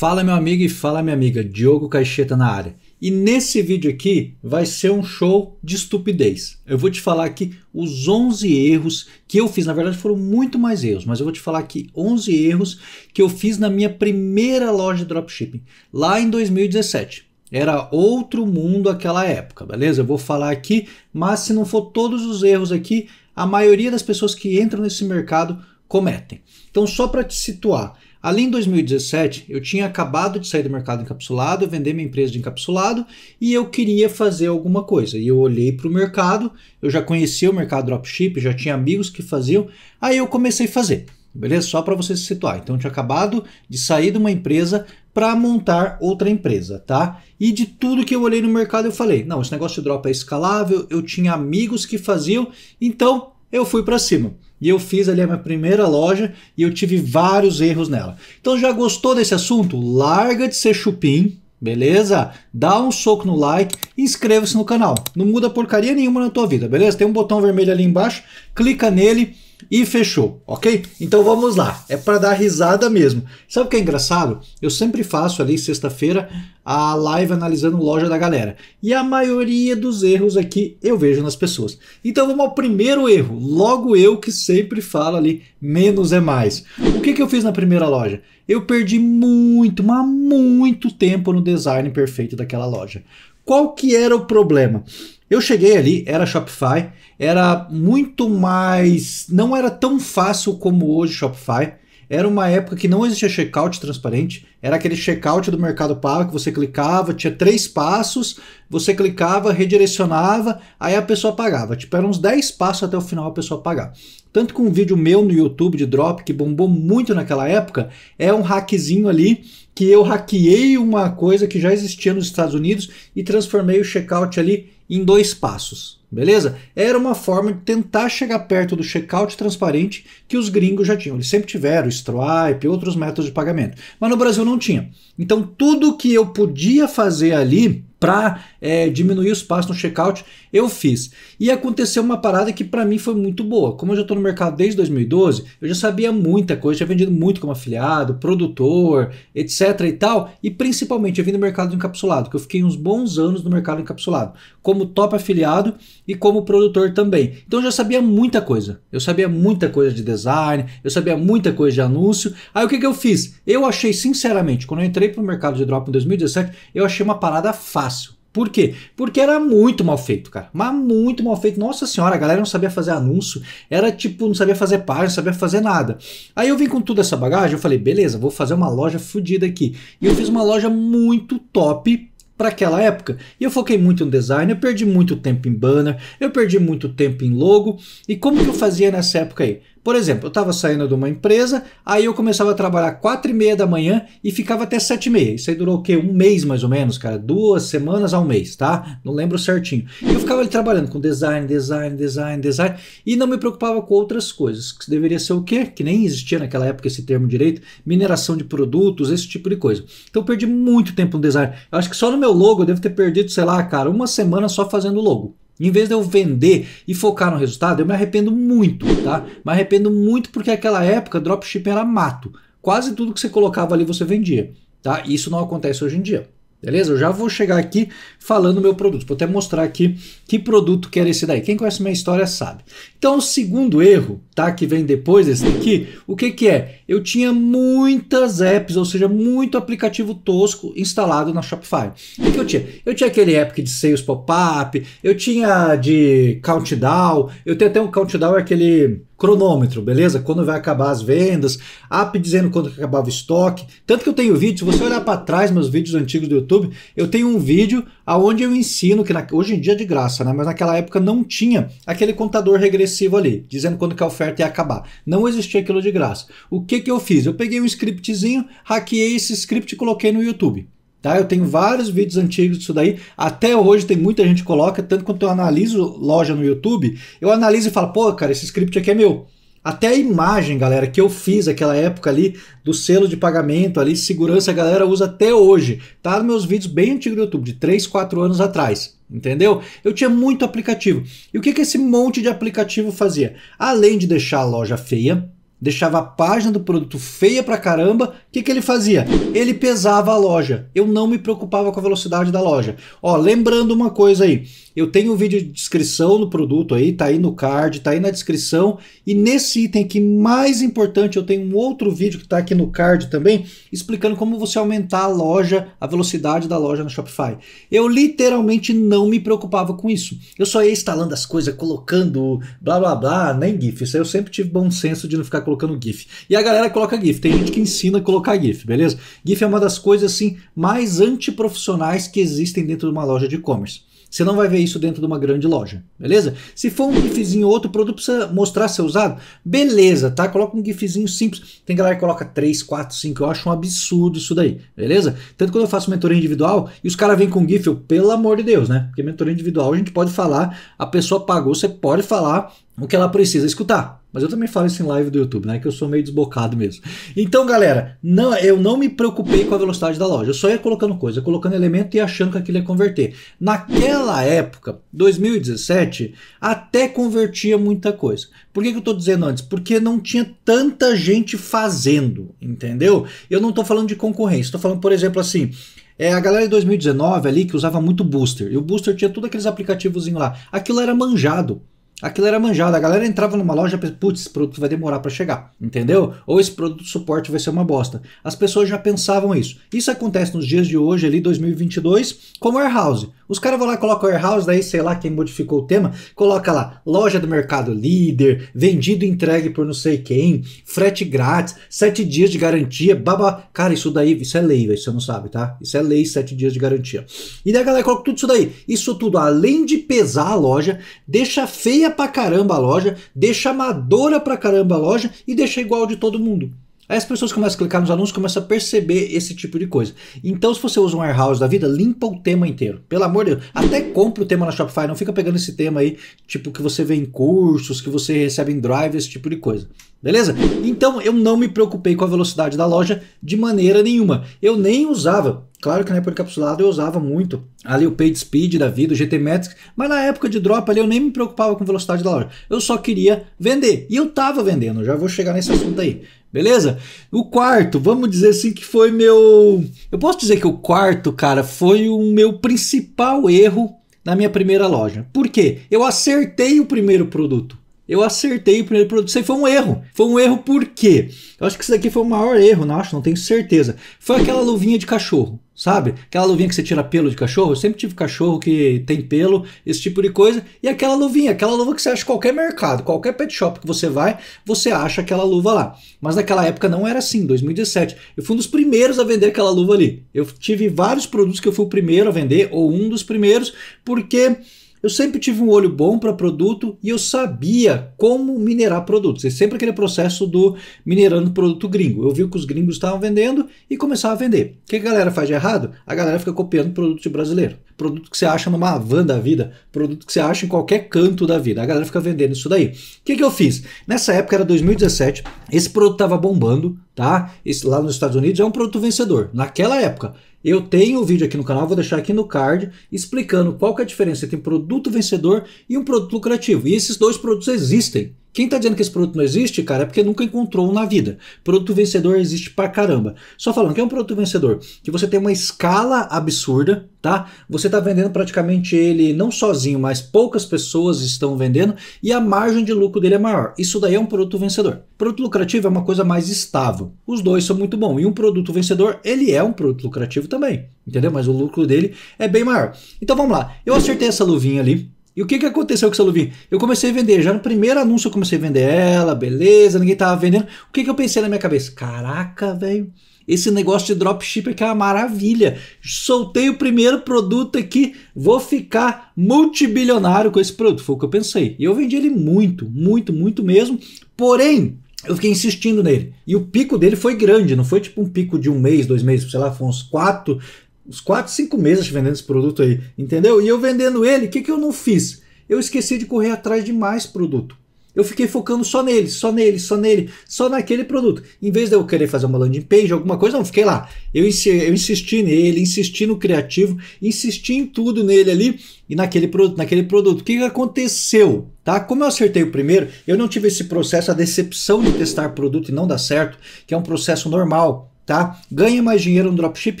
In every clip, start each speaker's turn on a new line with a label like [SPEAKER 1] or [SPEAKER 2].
[SPEAKER 1] Fala meu amigo e fala minha amiga, Diogo Caixeta na área. E nesse vídeo aqui vai ser um show de estupidez. Eu vou te falar aqui os 11 erros que eu fiz, na verdade foram muito mais erros, mas eu vou te falar aqui 11 erros que eu fiz na minha primeira loja de dropshipping, lá em 2017. Era outro mundo aquela época, beleza? Eu vou falar aqui, mas se não for todos os erros aqui, a maioria das pessoas que entram nesse mercado cometem. Então só para te situar, Ali em 2017, eu tinha acabado de sair do mercado encapsulado, vender minha empresa de encapsulado e eu queria fazer alguma coisa. E eu olhei para o mercado, eu já conhecia o mercado dropship, já tinha amigos que faziam, aí eu comecei a fazer. Beleza? Só para você se situar. Então, eu tinha acabado de sair de uma empresa para montar outra empresa, tá? E de tudo que eu olhei no mercado, eu falei: não, esse negócio de drop é escalável, eu tinha amigos que faziam, então eu fui para cima. E eu fiz ali a minha primeira loja e eu tive vários erros nela. Então já gostou desse assunto? Larga de ser chupim, beleza? Dá um soco no like e inscreva-se no canal. Não muda porcaria nenhuma na tua vida, beleza? Tem um botão vermelho ali embaixo, clica nele e fechou, ok? Então vamos lá, é para dar risada mesmo. Sabe o que é engraçado? Eu sempre faço ali sexta-feira a live analisando loja da galera. E a maioria dos erros aqui eu vejo nas pessoas. Então vamos ao primeiro erro, logo eu que sempre falo ali, menos é mais. O que, que eu fiz na primeira loja? Eu perdi muito, mas muito tempo no design perfeito daquela loja. Qual que era o problema? Eu cheguei ali, era Shopify, era muito mais. não era tão fácil como hoje Shopify. Era uma época que não existia checkout transparente, era aquele checkout do Mercado Pago que você clicava, tinha três passos, você clicava, redirecionava, aí a pessoa pagava. Tipo, eram uns 10 passos até o final a pessoa pagar. Tanto que um vídeo meu no YouTube de drop, que bombou muito naquela época, é um hackzinho ali que eu hackeei uma coisa que já existia nos Estados Unidos e transformei o checkout ali em dois passos. Beleza? Era uma forma de tentar chegar perto do checkout transparente que os gringos já tinham. Eles sempre tiveram Stripe, outros métodos de pagamento. Mas no Brasil não tinha. Então tudo que eu podia fazer ali para é, diminuir o espaço no checkout, eu fiz. E aconteceu uma parada que para mim foi muito boa. Como eu já estou no mercado desde 2012, eu já sabia muita coisa, já vendido muito como afiliado, produtor, etc e tal. E principalmente eu vim no mercado encapsulado, que eu fiquei uns bons anos no mercado encapsulado. Como top afiliado, e como produtor também. Então eu já sabia muita coisa. Eu sabia muita coisa de design, eu sabia muita coisa de anúncio. Aí o que, que eu fiz? Eu achei, sinceramente, quando eu entrei para o mercado de drop em 2017, eu achei uma parada fácil. Por quê? Porque era muito mal feito, cara. Mas muito mal feito. Nossa senhora, a galera não sabia fazer anúncio. Era tipo, não sabia fazer página, não sabia fazer nada. Aí eu vim com toda essa bagagem, eu falei, beleza, vou fazer uma loja fodida aqui. E eu fiz uma loja muito top para aquela época. E eu foquei muito no design, eu perdi muito tempo em banner, eu perdi muito tempo em logo. E como que eu fazia nessa época aí? Por exemplo, eu estava saindo de uma empresa, aí eu começava a trabalhar quatro e meia da manhã e ficava até sete e meia. Isso aí durou o quê? Um mês mais ou menos, cara. Duas semanas ao mês, tá? Não lembro certinho. Eu ficava ali trabalhando com design, design, design, design e não me preocupava com outras coisas. Que deveria ser o quê? Que nem existia naquela época esse termo direito. Mineração de produtos, esse tipo de coisa. Então eu perdi muito tempo no design. Eu acho que só no meu logo eu devo ter perdido, sei lá, cara, uma semana só fazendo logo. Em vez de eu vender e focar no resultado, eu me arrependo muito, tá? Me arrependo muito porque naquela época dropshipping era mato. Quase tudo que você colocava ali você vendia, tá? Isso não acontece hoje em dia. Beleza? Eu já vou chegar aqui falando meu produto. Vou até mostrar aqui que produto que era esse daí. Quem conhece minha história sabe. Então, o segundo erro, tá? Que vem depois desse aqui, o que que é? Eu tinha muitas apps, ou seja, muito aplicativo tosco instalado na Shopify. O que, que eu tinha? Eu tinha aquele app de sales pop-up, eu tinha de countdown, eu tenho até um countdown, é aquele cronômetro, beleza? Quando vai acabar as vendas, app dizendo quando acabava o estoque. Tanto que eu tenho vídeo, se você olhar para trás meus vídeos antigos do YouTube, eu tenho um vídeo aonde eu ensino que na, hoje em dia é de graça, né? Mas naquela época não tinha aquele contador regressivo ali, dizendo quando que a oferta ia acabar. Não existia aquilo de graça. O que que eu fiz? Eu peguei um scriptzinho, hackeei esse script e coloquei no YouTube. Tá? Eu tenho vários vídeos antigos disso daí. Até hoje tem muita gente que coloca, tanto quanto eu analiso loja no YouTube, eu analiso e falo, pô, cara, esse script aqui é meu. Até a imagem, galera, que eu fiz aquela época ali do selo de pagamento ali, segurança, a galera usa até hoje. Tá nos meus vídeos bem antigos do YouTube, de 3, 4 anos atrás. Entendeu? Eu tinha muito aplicativo. E o que, que esse monte de aplicativo fazia? Além de deixar a loja feia, deixava a página do produto feia pra caramba, o que, que ele fazia? Ele pesava a loja. Eu não me preocupava com a velocidade da loja. Ó, lembrando uma coisa aí, eu tenho o um vídeo de descrição no produto aí, tá aí no card, tá aí na descrição. E nesse item aqui, mais importante, eu tenho um outro vídeo que tá aqui no card também, explicando como você aumentar a loja, a velocidade da loja no Shopify. Eu literalmente não me preocupava com isso. Eu só ia instalando as coisas, colocando blá blá blá, nem GIF. Isso aí eu sempre tive bom senso de não ficar colocando GIF. E a galera coloca GIF, tem gente que ensina a colocar GIF, beleza? GIF é uma das coisas assim mais antiprofissionais que existem dentro de uma loja de e-commerce. Você não vai ver isso dentro de uma grande loja, beleza? Se for um gifzinho ou outro produto precisa mostrar ser usado, beleza, tá? Coloca um gifzinho simples. Tem galera que coloca 3, 4, 5, eu acho um absurdo isso daí, beleza? Tanto quando eu faço mentoria individual e os caras vêm com gif, eu, pelo amor de Deus, né? Porque mentoria individual a gente pode falar, a pessoa pagou, você pode falar o que ela precisa escutar, mas eu também falo isso em live do YouTube, né? Que eu sou meio desbocado mesmo. Então, galera, não, eu não me preocupei com a velocidade da loja. Eu só ia colocando coisa, colocando elemento e achando que aquilo ia converter. Naquela época, 2017, até convertia muita coisa. Por que, que eu estou dizendo antes? Porque não tinha tanta gente fazendo, entendeu? Eu não estou falando de concorrência. Estou falando, por exemplo, assim. É a galera de 2019 ali que usava muito Booster. E o Booster tinha todos aqueles aplicativozinhos lá. Aquilo era manjado. Aquilo era manjado. A galera entrava numa loja e pensava, putz, esse produto vai demorar para chegar, entendeu? Ou esse produto suporte vai ser uma bosta. As pessoas já pensavam isso. Isso acontece nos dias de hoje, ali 2022, com warehouse. Os caras vão lá e colocam warehouse, daí sei lá quem modificou o tema, coloca lá, loja do mercado líder, vendido e entregue por não sei quem, frete grátis, sete dias de garantia, Baba, Cara, isso daí, isso é lei, véio, você não sabe, tá? Isso é lei, sete dias de garantia. E daí a galera coloca tudo isso daí. Isso tudo, além de pesar a loja, deixa feia feia pra caramba a loja, deixa amadora pra caramba a loja e deixa igual de todo mundo. Aí as pessoas começam a clicar nos anúncios, começam a perceber esse tipo de coisa. Então, se você usa um warehouse da vida, limpa o tema inteiro. Pelo amor de Deus. Até compra o tema na Shopify, não fica pegando esse tema aí, tipo que você vê em cursos, que você recebe em drive, esse tipo de coisa. Beleza? Então, eu não me preocupei com a velocidade da loja de maneira nenhuma. Eu nem usava Claro que na época encapsulada eu usava muito ali o Page Speed da vida, o GT Metrics, mas na época de drop ali eu nem me preocupava com velocidade da loja. Eu só queria vender. E eu tava vendendo, já vou chegar nesse assunto aí. Beleza? O quarto, vamos dizer assim que foi meu. Eu posso dizer que o quarto, cara, foi o meu principal erro na minha primeira loja. Por quê? Eu acertei o primeiro produto. Eu acertei o primeiro produto. Isso aí foi um erro. Foi um erro por quê? Eu acho que isso daqui foi o maior erro, não acho, não tenho certeza. Foi aquela luvinha de cachorro, sabe? Aquela luvinha que você tira pelo de cachorro. Eu sempre tive cachorro que tem pelo, esse tipo de coisa. E aquela luvinha, aquela luva que você acha em qualquer mercado, qualquer pet shop que você vai, você acha aquela luva lá. Mas naquela época não era assim, 2017. Eu fui um dos primeiros a vender aquela luva ali. Eu tive vários produtos que eu fui o primeiro a vender, ou um dos primeiros, porque eu sempre tive um olho bom para produto e eu sabia como minerar produtos. É sempre aquele processo do minerando produto gringo. Eu vi o que os gringos estavam vendendo e começava a vender. O que a galera faz de errado? A galera fica copiando produto brasileiro produto que você acha numa van da vida, produto que você acha em qualquer canto da vida. A galera fica vendendo isso daí. O que, que eu fiz? Nessa época era 2017, esse produto estava bombando, tá? Esse lá nos Estados Unidos é um produto vencedor. Naquela época, eu tenho um vídeo aqui no canal, vou deixar aqui no card, explicando qual que é a diferença entre um produto vencedor e um produto lucrativo. E esses dois produtos existem. Quem está dizendo que esse produto não existe, cara, é porque nunca encontrou um na vida. Produto vencedor existe pra caramba. Só falando que é um produto vencedor, que você tem uma escala absurda, tá? Você está vendendo praticamente ele não sozinho, mas poucas pessoas estão vendendo e a margem de lucro dele é maior. Isso daí é um produto vencedor. Produto lucrativo é uma coisa mais estável. Os dois são muito bons. E um produto vencedor, ele é um produto lucrativo também, entendeu? Mas o lucro dele é bem maior. Então vamos lá. Eu acertei essa luvinha ali e o que, que aconteceu com essa luvinha? Eu comecei a vender, já no primeiro anúncio eu comecei a vender ela, beleza, ninguém tava vendendo. O que, que eu pensei na minha cabeça? Caraca, velho, esse negócio de dropship aqui é uma maravilha. Soltei o primeiro produto aqui, vou ficar multibilionário com esse produto. Foi o que eu pensei. E eu vendi ele muito, muito, muito mesmo. Porém, eu fiquei insistindo nele. E o pico dele foi grande, não foi tipo um pico de um mês, dois meses, sei lá, foi uns quatro uns 4, 5 meses vendendo esse produto aí, entendeu? E eu vendendo ele, o que, que eu não fiz? Eu esqueci de correr atrás de mais produto. Eu fiquei focando só nele, só nele, só nele, só naquele produto. Em vez de eu querer fazer uma landing page, alguma coisa, não, fiquei lá. Eu, eu insisti nele, insisti no criativo, insisti em tudo nele ali e naquele produto, naquele produto. O que, que aconteceu? Tá? Como eu acertei o primeiro, eu não tive esse processo, a decepção de testar produto e não dar certo, que é um processo normal tá? Ganha mais dinheiro no dropship,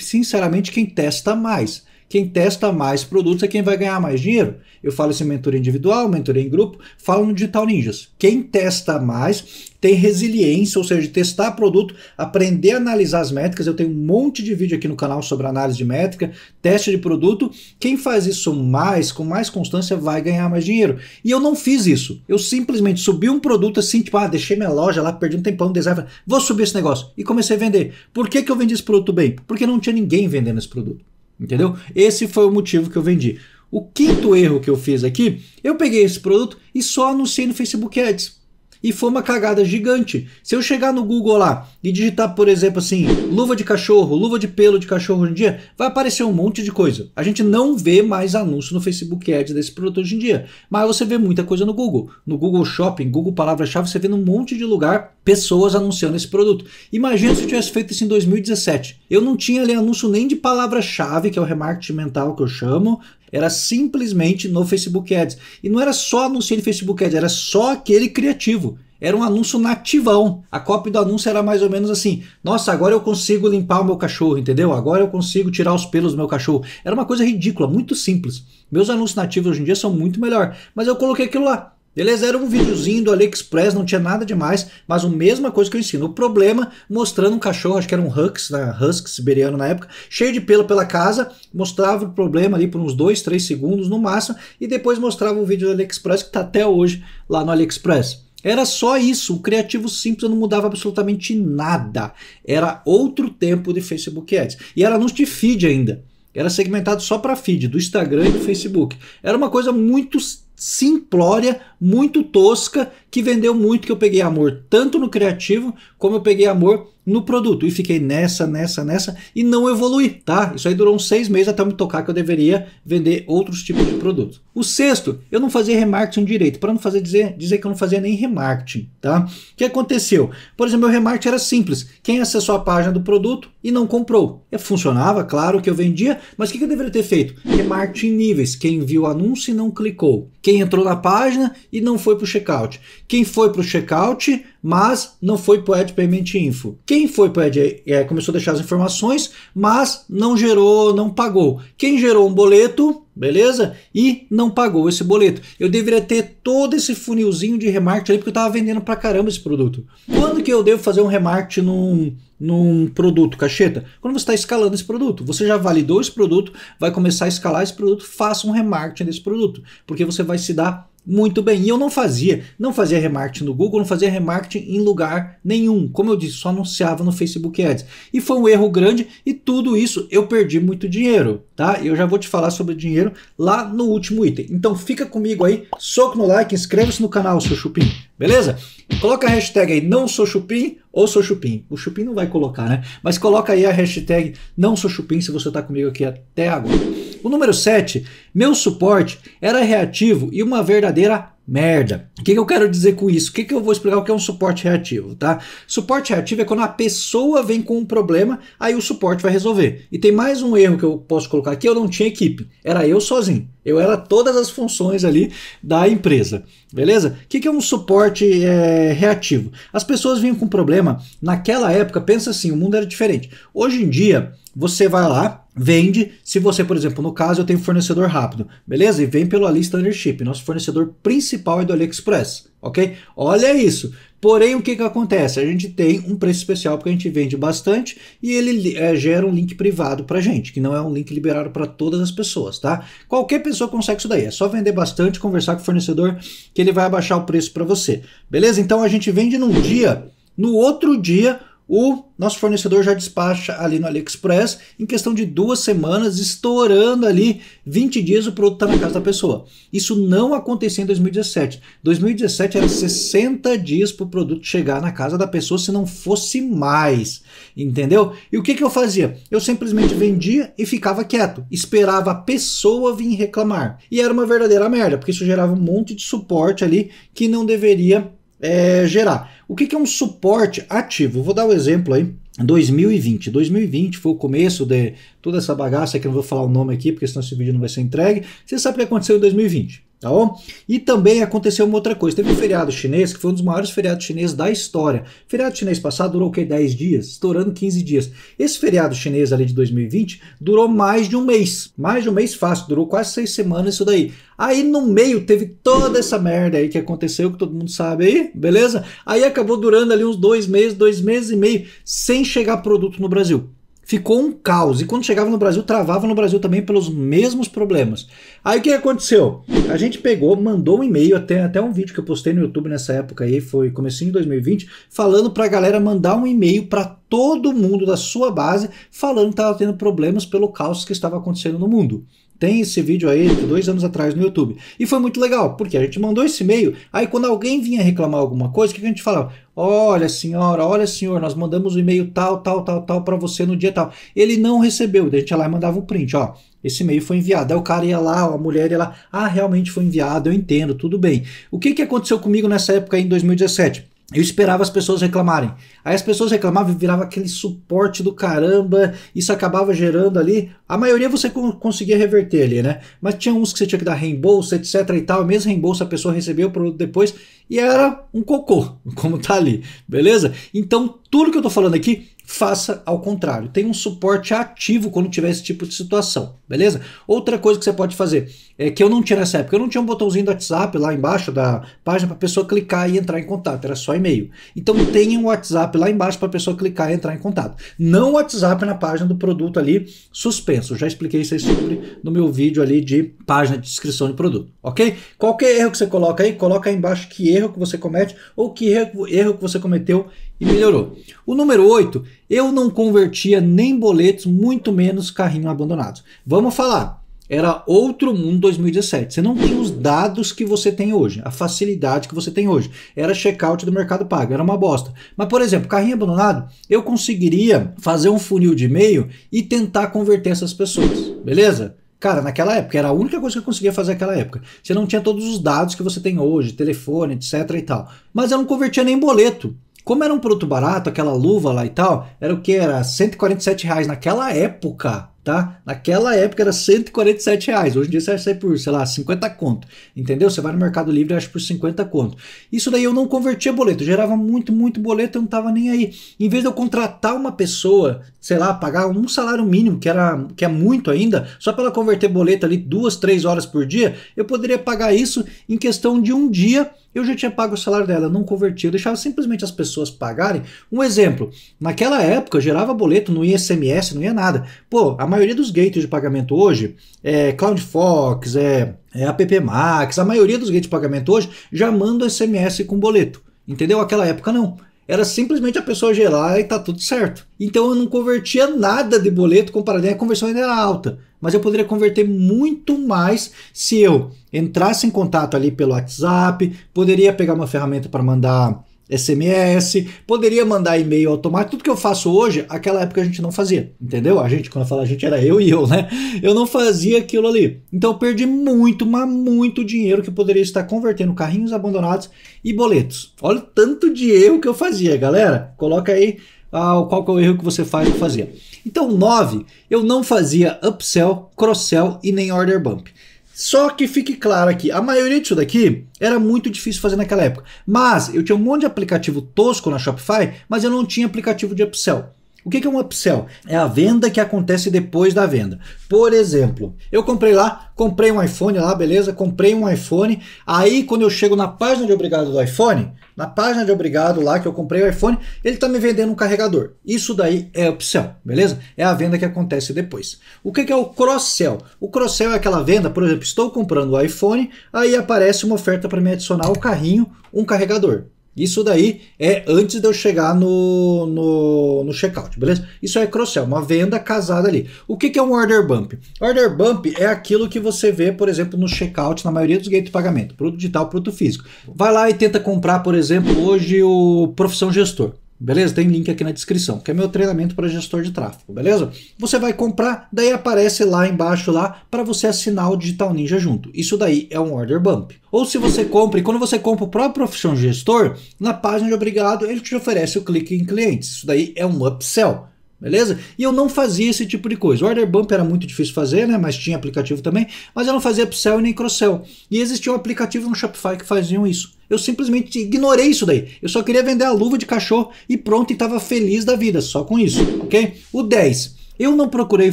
[SPEAKER 1] sinceramente, quem testa mais. Quem testa mais produtos é quem vai ganhar mais dinheiro. Eu falo isso em mentoria individual, mentoria em grupo, falo no Digital Ninjas. Quem testa mais tem resiliência, ou seja, testar produto, aprender a analisar as métricas. Eu tenho um monte de vídeo aqui no canal sobre análise de métrica, teste de produto. Quem faz isso mais, com mais constância, vai ganhar mais dinheiro. E eu não fiz isso. Eu simplesmente subi um produto assim, tipo, ah, deixei minha loja lá, perdi um tempão, design, vou subir esse negócio. E comecei a vender. Por que, que eu vendi esse produto bem? Porque não tinha ninguém vendendo esse produto. Entendeu? Esse foi o motivo que eu vendi. O quinto erro que eu fiz aqui, eu peguei esse produto e só anunciei no Facebook Ads. E foi uma cagada gigante. Se eu chegar no Google lá e digitar, por exemplo, assim, luva de cachorro, luva de pelo de cachorro hoje em dia, vai aparecer um monte de coisa. A gente não vê mais anúncio no Facebook Ads desse produto hoje em dia. Mas você vê muita coisa no Google. No Google Shopping, Google Palavra-Chave, você vê num monte de lugar pessoas anunciando esse produto. Imagina se eu tivesse feito isso em 2017. Eu não tinha ali anúncio nem de palavra-chave, que é o remarketing mental que eu chamo, era simplesmente no Facebook Ads. E não era só de Facebook Ads, era só aquele criativo. Era um anúncio nativão. A cópia do anúncio era mais ou menos assim: nossa, agora eu consigo limpar o meu cachorro, entendeu? Agora eu consigo tirar os pelos do meu cachorro. Era uma coisa ridícula, muito simples. Meus anúncios nativos hoje em dia são muito melhor. Mas eu coloquei aquilo lá. Beleza? Era um videozinho do AliExpress, não tinha nada demais, mas a mesma coisa que eu ensino. O problema, mostrando um cachorro, acho que era um Hux, né, Husky siberiano na época, cheio de pelo pela casa, mostrava o problema ali por uns 2, 3 segundos no máximo, e depois mostrava um vídeo do AliExpress que está até hoje lá no AliExpress. Era só isso, o criativo simples não mudava absolutamente nada. Era outro tempo de Facebook Ads. E era anúncio de feed ainda. Era segmentado só para feed, do Instagram e do Facebook. Era uma coisa muito simplória, muito tosca, que vendeu muito, que eu peguei amor tanto no criativo, como eu peguei amor no produto. E fiquei nessa, nessa, nessa e não evolui, tá? Isso aí durou uns seis meses até me tocar que eu deveria vender outros tipos de produto. O sexto, eu não fazia remarketing direito, para não fazer dizer, dizer que eu não fazia nem remarketing, tá? O que aconteceu? Por exemplo, meu remarketing era simples. Quem acessou a página do produto e não comprou. Eu funcionava, claro que eu vendia, mas o que, que eu deveria ter feito? Remarketing níveis. Quem viu o anúncio e não clicou. Quem entrou na página e não foi para o checkout. Quem foi para o checkout mas não foi para o Ed Payment Info. Quem foi para o Ed é, é, começou a deixar as informações, mas não gerou, não pagou. Quem gerou um boleto, beleza? E não pagou esse boleto. Eu deveria ter todo esse funilzinho de remarketing ali, porque eu estava vendendo para caramba esse produto. Quando que eu devo fazer um remarketing num, num produto, cacheta? Quando você está escalando esse produto. Você já validou esse produto, vai começar a escalar esse produto, faça um remarketing desse produto, porque você vai se dar muito bem. E eu não fazia, não fazia remarketing no Google, não fazia remarketing em lugar nenhum. Como eu disse, só anunciava no Facebook Ads. E foi um erro grande e tudo isso eu perdi muito dinheiro, tá? Eu já vou te falar sobre dinheiro lá no último item. Então fica comigo aí, soco no like, inscreva-se no canal, seu chupim, beleza? Coloca a hashtag aí, não sou chupim ou sou chupim. O chupim não vai colocar, né? Mas coloca aí a hashtag não sou chupim se você está comigo aqui até agora. O número 7, meu suporte era reativo e uma verdadeira merda. O que, que eu quero dizer com isso? O que, que eu vou explicar o que é um suporte reativo, tá? Suporte reativo é quando a pessoa vem com um problema, aí o suporte vai resolver. E tem mais um erro que eu posso colocar aqui, eu não tinha equipe, era eu sozinho. Eu era todas as funções ali da empresa, beleza? O que, que é um suporte é, reativo? As pessoas vinham com problema, naquela época, pensa assim, o mundo era diferente. Hoje em dia, você vai lá, vende. Se você, por exemplo, no caso eu tenho fornecedor rápido, beleza? E vem pelo Ali Ownership. Nosso fornecedor principal é do AliExpress, ok? Olha isso. Porém, o que, que acontece? A gente tem um preço especial porque a gente vende bastante e ele é, gera um link privado para gente, que não é um link liberado para todas as pessoas, tá? Qualquer pessoa consegue isso daí, é só vender bastante, conversar com o fornecedor que ele vai abaixar o preço para você, beleza? Então a gente vende num dia, no outro dia o nosso fornecedor já despacha ali no AliExpress em questão de duas semanas, estourando ali 20 dias o produto está na casa da pessoa. Isso não acontecia em 2017. 2017 era 60 dias para o produto chegar na casa da pessoa, se não fosse mais, entendeu? E o que, que eu fazia? Eu simplesmente vendia e ficava quieto, esperava a pessoa vir reclamar. E era uma verdadeira merda, porque isso gerava um monte de suporte ali que não deveria é, gerar. O que, que é um suporte ativo? Vou dar um exemplo aí. 2020. 2020 foi o começo de toda essa bagaça que eu não vou falar o nome aqui, porque senão esse vídeo não vai ser entregue. Você sabe o que aconteceu em 2020? Tá bom? E também aconteceu uma outra coisa. Teve um feriado chinês, que foi um dos maiores feriados chineses da história. O feriado chinês passado durou o quê? 10 dias? Estourando 15 dias. Esse feriado chinês ali de 2020 durou mais de um mês. Mais de um mês fácil. Durou quase seis semanas isso daí. Aí no meio teve toda essa merda aí que aconteceu, que todo mundo sabe aí, beleza? Aí acabou durando ali uns dois meses, dois meses e meio, sem chegar produto no Brasil ficou um caos. E quando chegava no Brasil, travava no Brasil também pelos mesmos problemas. Aí o que aconteceu? A gente pegou, mandou um e-mail, até, até um vídeo que eu postei no YouTube nessa época aí, foi comecinho de 2020, falando pra galera mandar um e-mail para todo mundo da sua base, falando que estava tendo problemas pelo caos que estava acontecendo no mundo. Tem esse vídeo aí de dois anos atrás no YouTube. E foi muito legal, porque a gente mandou esse e-mail, aí quando alguém vinha reclamar alguma coisa, o que a gente falava? Olha senhora, olha senhor, nós mandamos o um e-mail tal, tal, tal, tal para você no dia tal. Ele não recebeu, daí a gente ia lá e mandava um print, ó. Esse e-mail foi enviado. Aí o cara ia lá, a mulher ia lá, ah, realmente foi enviado, eu entendo, tudo bem. O que, que aconteceu comigo nessa época aí em 2017? Eu esperava as pessoas reclamarem. Aí as pessoas reclamavam e virava aquele suporte do caramba. Isso acabava gerando ali. A maioria você conseguia reverter ali, né? Mas tinha uns que você tinha que dar reembolso, etc e tal. Mesmo reembolso a pessoa recebeu o produto depois. E era um cocô, como tá ali. Beleza? Então tudo que eu tô falando aqui faça ao contrário. Tem um suporte ativo quando tiver esse tipo de situação, beleza? Outra coisa que você pode fazer é que eu não tinha nessa época, eu não tinha um botãozinho do WhatsApp lá embaixo da página para a pessoa clicar e entrar em contato, era só e-mail. Então tenha um WhatsApp lá embaixo para a pessoa clicar e entrar em contato. Não o WhatsApp na página do produto ali suspenso. Já expliquei isso aí sobre no meu vídeo ali de página de descrição de produto, ok? Qualquer erro que você coloca aí, coloca aí embaixo que erro que você comete ou que erro que você cometeu e melhorou. O número 8, eu não convertia nem boletos, muito menos carrinho abandonado. Vamos falar, era outro mundo 2017. Você não tinha os dados que você tem hoje, a facilidade que você tem hoje. Era checkout do Mercado Pago, era uma bosta. Mas, por exemplo, carrinho abandonado, eu conseguiria fazer um funil de e-mail e tentar converter essas pessoas, beleza? Cara, naquela época, era a única coisa que eu conseguia fazer naquela época. Você não tinha todos os dados que você tem hoje, telefone, etc e tal. Mas eu não convertia nem boleto. Como era um produto barato, aquela luva lá e tal, era o que? Era 147 reais naquela época, tá? Naquela época era 147 reais. Hoje em dia você vai sair por, sei lá, 50 conto. Entendeu? Você vai no Mercado Livre acha por 50 conto. Isso daí eu não convertia boleto. gerava muito, muito boleto, eu não tava nem aí. Em vez de eu contratar uma pessoa, sei lá, pagar um salário mínimo, que, era, que é muito ainda, só para ela converter boleto ali duas, três horas por dia, eu poderia pagar isso em questão de um dia eu já tinha pago o salário dela, não convertia, eu deixava simplesmente as pessoas pagarem. Um exemplo, naquela época gerava boleto, não ia SMS, não ia nada. Pô, a maioria dos gateways de pagamento hoje, é CloudFox, é, é App Max, a maioria dos gateways de pagamento hoje já manda SMS com boleto. Entendeu? Aquela época não era simplesmente a pessoa gerar e tá tudo certo. Então eu não convertia nada de boleto comparado à conversão ainda era alta mas eu poderia converter muito mais se eu entrasse em contato ali pelo WhatsApp, poderia pegar uma ferramenta para mandar SMS, poderia mandar e-mail automático, tudo que eu faço hoje, aquela época a gente não fazia, entendeu? A gente, quando eu falo a gente, era eu e eu, né? Eu não fazia aquilo ali. Então eu perdi muito, mas muito dinheiro que eu poderia estar convertendo carrinhos abandonados e boletos. Olha o tanto de erro que eu fazia, galera. Coloca aí ah, qual que é o erro que você faz e fazia. Então, 9, eu não fazia upsell, cross-sell e nem order bump. Só que fique claro aqui, a maioria disso daqui era muito difícil fazer naquela época. Mas eu tinha um monte de aplicativo tosco na Shopify, mas eu não tinha aplicativo de upsell. O que é um upsell? É a venda que acontece depois da venda. Por exemplo, eu comprei lá, comprei um iPhone lá, beleza? Comprei um iPhone. Aí quando eu chego na página de obrigado do iPhone, na página de obrigado lá que eu comprei o iPhone, ele está me vendendo um carregador. Isso daí é upsell, beleza? É a venda que acontece depois. O que é o cross-sell? O cross-sell é aquela venda, por exemplo, estou comprando o iPhone, aí aparece uma oferta para me adicionar o carrinho, um carregador. Isso daí é antes de eu chegar no, no, no checkout, beleza? Isso é cross-sell, uma venda casada ali. O que, que é um order bump? Order bump é aquilo que você vê, por exemplo, no checkout, na maioria dos gates de pagamento, produto digital, produto físico. Vai lá e tenta comprar, por exemplo, hoje o profissão gestor. Beleza? Tem link aqui na descrição, que é meu treinamento para gestor de tráfego, beleza? Você vai comprar, daí aparece lá embaixo lá para você assinar o Digital Ninja junto. Isso daí é um order bump. Ou se você compra, e quando você compra o próprio profissional gestor, na página de obrigado, ele te oferece o clique em clientes. Isso daí é um upsell. Beleza? E eu não fazia esse tipo de coisa. Order bump era muito difícil fazer, né? Mas tinha aplicativo também. Mas eu não fazia upsell nem cross-sell. E existia um aplicativo no Shopify que faziam isso. Eu simplesmente ignorei isso daí. Eu só queria vender a luva de cachorro e pronto, e estava feliz da vida só com isso, ok? O 10. Eu não procurei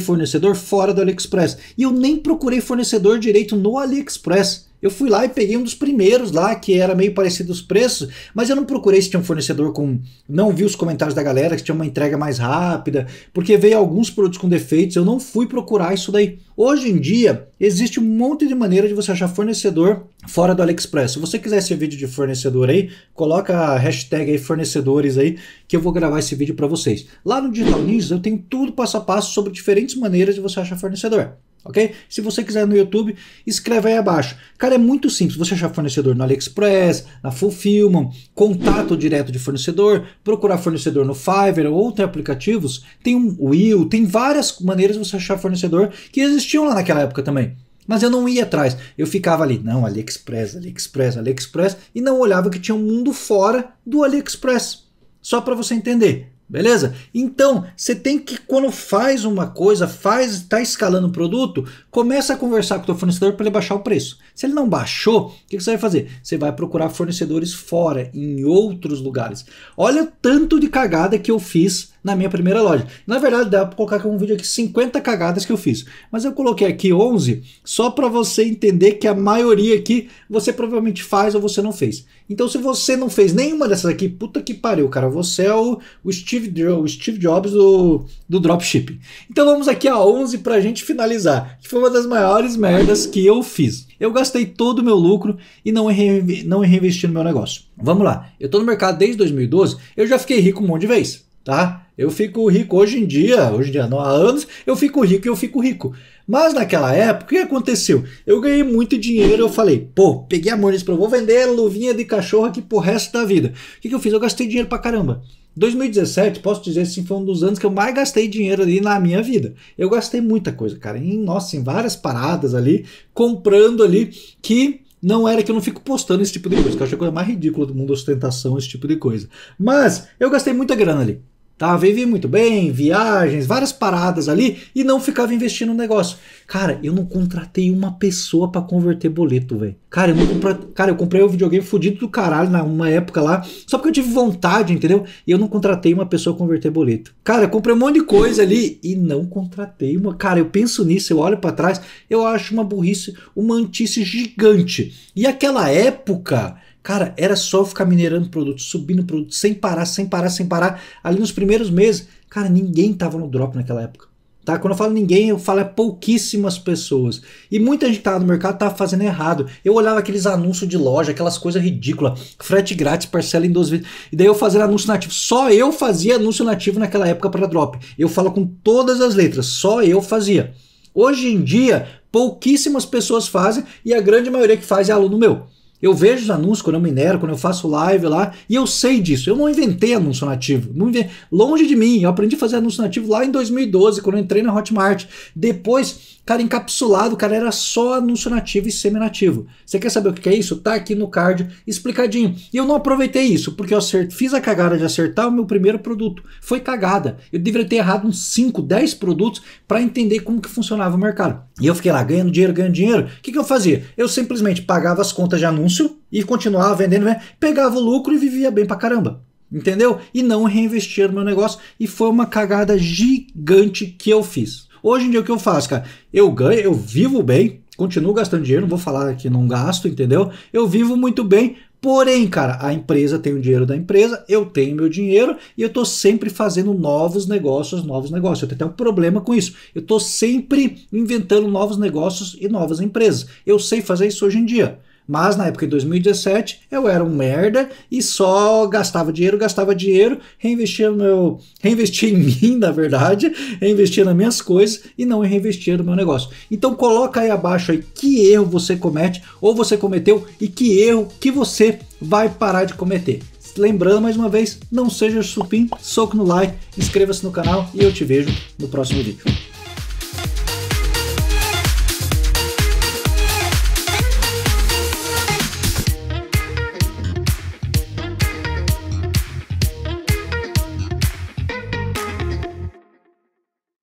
[SPEAKER 1] fornecedor fora do AliExpress. E eu nem procurei fornecedor direito no AliExpress. Eu fui lá e peguei um dos primeiros lá, que era meio parecido os preços, mas eu não procurei se tinha um fornecedor com. Não vi os comentários da galera, que tinha uma entrega mais rápida, porque veio alguns produtos com defeitos, eu não fui procurar isso daí. Hoje em dia, existe um monte de maneira de você achar fornecedor fora do AliExpress. Se você quiser esse vídeo de fornecedor aí, coloca a hashtag aí fornecedores aí, que eu vou gravar esse vídeo para vocês. Lá no Digital News eu tenho tudo passo a passo sobre diferentes maneiras de você achar fornecedor ok? Se você quiser no YouTube, escreve aí abaixo. Cara, é muito simples. Você achar fornecedor no AliExpress, na Fulfillment, contato direto de fornecedor, procurar fornecedor no Fiverr ou outros aplicativos. Tem um Will, tem várias maneiras de você achar fornecedor que existiam lá naquela época também. Mas eu não ia atrás. Eu ficava ali, não, AliExpress, AliExpress, AliExpress, e não olhava que tinha um mundo fora do AliExpress. Só para você entender, Beleza? Então, você tem que, quando faz uma coisa, faz, está escalando o produto, começa a conversar com o seu fornecedor para ele baixar o preço. Se ele não baixou, o que, que, você vai fazer? Você vai procurar fornecedores fora, em outros lugares. Olha o tanto de cagada que eu fiz na minha primeira loja. Na verdade, dá para colocar aqui um vídeo aqui 50 cagadas que eu fiz. Mas eu coloquei aqui 11 só para você entender que a maioria aqui você provavelmente faz ou você não fez. Então, se você não fez nenhuma dessas aqui, puta que pariu, cara. Você é o, o Steve, o Steve Jobs do, do dropshipping. Então, vamos aqui a 11 para a gente finalizar, que foi uma das maiores merdas que eu fiz. Eu gastei todo o meu lucro e não, re, não reinvesti no meu negócio. Vamos lá, eu estou no mercado desde 2012, eu já fiquei rico um monte de vez, tá? Eu fico rico hoje em dia, hoje em dia não, há anos, eu fico rico e eu fico rico. Mas naquela época, o que aconteceu? Eu ganhei muito dinheiro, eu falei, pô, peguei a Money Pro, vou vender luvinha de cachorro aqui pro resto da vida. O que, que eu fiz? Eu gastei dinheiro pra caramba. 2017, posso dizer assim, foi um dos anos que eu mais gastei dinheiro ali na minha vida. Eu gastei muita coisa, cara. Em, nossa, em várias paradas ali, comprando ali, que não era que eu não fico postando esse tipo de coisa, que eu acho é a coisa mais ridícula do mundo, ostentação, esse tipo de coisa. Mas eu gastei muita grana ali tá? Vivi muito bem, viagens, várias paradas ali e não ficava investindo no negócio. Cara, eu não contratei uma pessoa para converter boleto, velho. Cara, eu não cara, eu comprei o um videogame fudido do caralho na uma época lá, só porque eu tive vontade, entendeu? E eu não contratei uma pessoa pra converter boleto. Cara, eu comprei um monte de coisa ali e não contratei uma. Cara, eu penso nisso, eu olho para trás, eu acho uma burrice, uma antice gigante. E aquela época, Cara, era só ficar minerando produto, subindo produto, sem parar, sem parar, sem parar. Ali nos primeiros meses, cara, ninguém tava no drop naquela época. Tá? Quando eu falo ninguém, eu falo é pouquíssimas pessoas. E muita gente que tava no mercado tava fazendo errado. Eu olhava aqueles anúncios de loja, aquelas coisas ridículas. Frete grátis, parcela em 12 vezes. E daí eu fazendo anúncio nativo. Só eu fazia anúncio nativo naquela época para drop. Eu falo com todas as letras, só eu fazia. Hoje em dia, pouquíssimas pessoas fazem e a grande maioria que faz é aluno meu. Eu vejo os anúncios quando eu minero, quando eu faço live lá, e eu sei disso. Eu não inventei anúncio nativo. Inventei, longe de mim. Eu aprendi a fazer anúncio nativo lá em 2012, quando eu entrei na Hotmart. Depois, cara, encapsulado, cara, era só anúncio nativo e seminativo. Você quer saber o que é isso? Tá aqui no card explicadinho. E eu não aproveitei isso, porque eu fiz a cagada de acertar o meu primeiro produto. Foi cagada. Eu deveria ter errado uns 5, 10 produtos para entender como que funcionava o mercado. E eu fiquei lá ganhando dinheiro, ganhando dinheiro. O que, que eu fazia? Eu simplesmente pagava as contas de anúncio anúncio e continuava vendendo, né? pegava o lucro e vivia bem pra caramba. Entendeu? E não reinvestir no meu negócio. E foi uma cagada gigante que eu fiz. Hoje em dia o que eu faço, cara? Eu ganho, eu vivo bem, continuo gastando dinheiro, não vou falar que não gasto, entendeu? Eu vivo muito bem, Porém, cara, a empresa tem o dinheiro da empresa, eu tenho meu dinheiro e eu tô sempre fazendo novos negócios, novos negócios. Eu tenho até um problema com isso. Eu tô sempre inventando novos negócios e novas empresas. Eu sei fazer isso hoje em dia. Mas na época de 2017 eu era um merda e só gastava dinheiro, gastava dinheiro, reinvestia no meu. reinvestia em mim, na verdade, reinvestia nas minhas coisas e não reinvestia no meu negócio. Então coloca aí abaixo aí que erro você comete, ou você cometeu, e que erro que você vai parar de cometer. Lembrando mais uma vez, não seja supim, soco no like, inscreva-se no canal e eu te vejo no próximo vídeo.